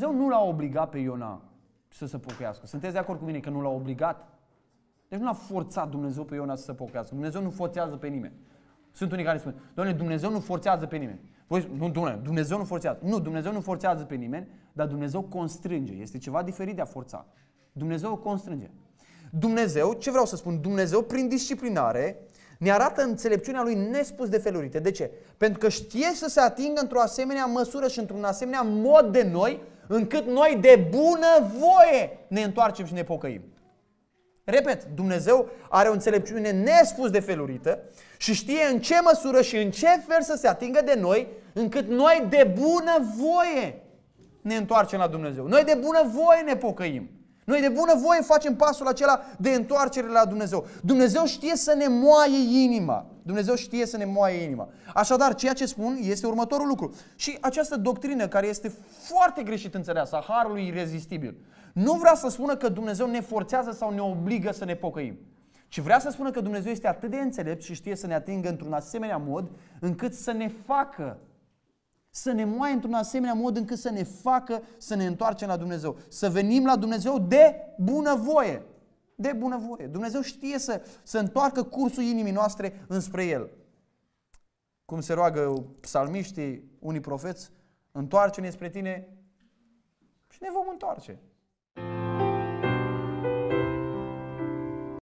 Dumnezeu nu l-a obligat pe Iona să se pocăiască. Sunteți de acord cu mine că nu l-a obligat? Deci nu l-a forțat Dumnezeu pe Iona să se pocăiască. Dumnezeu nu forțează pe nimeni. Sunt unii care spun, Doamne, Dumnezeu nu forțează pe nimeni. Voi, nu, Doamne, Dumnezeu nu forțează. Nu, Dumnezeu nu forțează pe nimeni, dar Dumnezeu constrânge. Este ceva diferit de a forța. Dumnezeu constrânge. Dumnezeu, ce vreau să spun, Dumnezeu prin disciplinare ne arată înțelepciunea lui nespus de felurite. De ce? Pentru că știe să se atingă într-o asemenea măsură și într-un asemenea mod de noi încât noi de bună voie ne întoarcem și ne pocăim. Repet, Dumnezeu are o înțelepciune nespus de felurită și știe în ce măsură și în ce fel să se atingă de noi, încât noi de bună voie ne întoarcem la Dumnezeu. Noi de bună voie ne pocăim. Noi de bună voie facem pasul acela de întoarcere la Dumnezeu. Dumnezeu știe să ne moaie inima. Dumnezeu știe să ne moaie inima. Așadar, ceea ce spun este următorul lucru. Și această doctrină care este foarte greșit înțeleasă, a harului irezistibil, nu vrea să spună că Dumnezeu ne forțează sau ne obligă să ne pocăim. Și vrea să spună că Dumnezeu este atât de înțelept și știe să ne atingă într-un asemenea mod încât să ne facă să ne moaie într-un asemenea mod încât să ne facă să ne întoarcem la Dumnezeu. Să venim la Dumnezeu de bunăvoie. De bunăvoie. Dumnezeu știe să, să întoarcă cursul inimii noastre înspre El. Cum se roagă psalmiștii, unii profeți, întoarce-ne spre tine și ne vom întoarce.